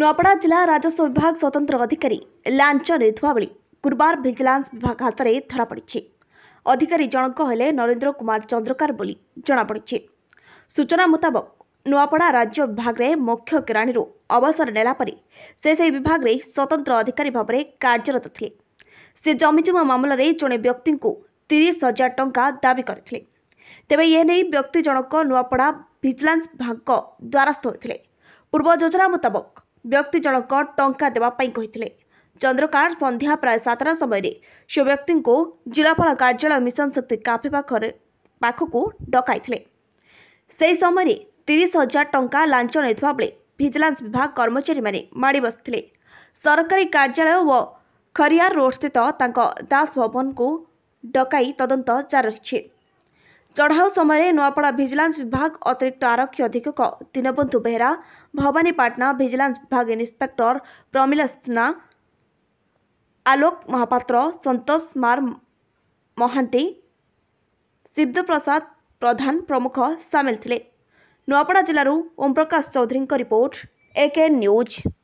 ନୂଆପଡ଼ା ଜିଲ୍ଲା ରାଜସ୍ୱ ବିଭାଗ ସ୍ୱତନ୍ତ୍ର ଅଧିକାରୀ ଲାଞ୍ଚ ନେଉଥିବା ବେଳେ ଗୁରୁବାର ଭିଜିଲାନ୍ସ ବିଭାଗ ହାତରେ ଧରାପଡ଼ିଛି ଅଧିକାରୀ ଜଣଙ୍କ ହେଲେ ନରେନ୍ଦ୍ର କୁମାର ଚନ୍ଦ୍ରକାର ବୋଲି ଜଣାପଡ଼ିଛି ସୂଚନା ମୁତାବକ ନୂଆପଡ଼ା ରାଜ୍ୟ ବିଭାଗରେ ମୁଖ୍ୟ କିରାଣୀରୁ ଅବସର ନେଲାପରେ ସେ ସେହି ବିଭାଗରେ ସ୍ୱତନ୍ତ୍ର ଅଧିକାରୀ ଭାବରେ କାର୍ଯ୍ୟରତ ଥିଲେ ସେ ଜମିଜମା ମାମଲାରେ ଜଣେ ବ୍ୟକ୍ତିଙ୍କୁ ତିରିଶ ହଜାର ଟଙ୍କା ଦାବି କରିଥିଲେ ତେବେ ଏ ନେଇ ବ୍ୟକ୍ତି ଜଣକ ନୂଆପଡ଼ା ଭିଜିଲାନ୍ସ ବିଭାଗଙ୍କ ଦ୍ୱାରସ୍ଥ ହୋଇଥିଲେ ପୂର୍ବ ଯୋଜନା ମୁତାବକ ବ୍ୟକ୍ତି ଜଣକ ଟଙ୍କା ଦେବା ପାଇଁ କହିଥିଲେ ଚନ୍ଦ୍ରକାନ୍ତ ସନ୍ଧ୍ୟା ପ୍ରାୟ ସାତଟା ସମୟରେ ସେ ବ୍ୟକ୍ତିଙ୍କୁ ଜିଲ୍ଲାପାଳ କାର୍ଯ୍ୟାଳୟ ମିଶନ ଶକ୍ତି କାଫି ପାଖରେ ପାଖକୁ ଡକାଇଥିଲେ ସେହି ସମୟରେ ତିରିଶ ହଜାର ଟଙ୍କା ଲାଞ୍ଚ ନେଇଥିବା ବେଳେ ଭିଜିଲାନ୍ସ ବିଭାଗ କର୍ମଚାରୀମାନେ ମାଡ଼ି ବସିଥିଲେ ସରକାରୀ କାର୍ଯ୍ୟାଳୟ ଓ ଖରିଆର ରୋଡ଼ସ୍ଥିତ ତାଙ୍କ ଦାସ ଭବନକୁ ଡକାଇ ତଦନ୍ତ ଜାରି ରହିଛି चढाउ समय ना भिजिन्स विभाग अतिरिक्त आरक्षी अधीक्षक दिनबन्धु बेहरा भवानी पाटना भिजिलान्स विभाग इन्स्पेक्टर प्रमिला स्ना आलोक महापत्र मार कुमार महान्ती प्रसाद प्रधान प्रमुख सामेल लेपडा जिल्ला Omprakash Chaudhary report AK news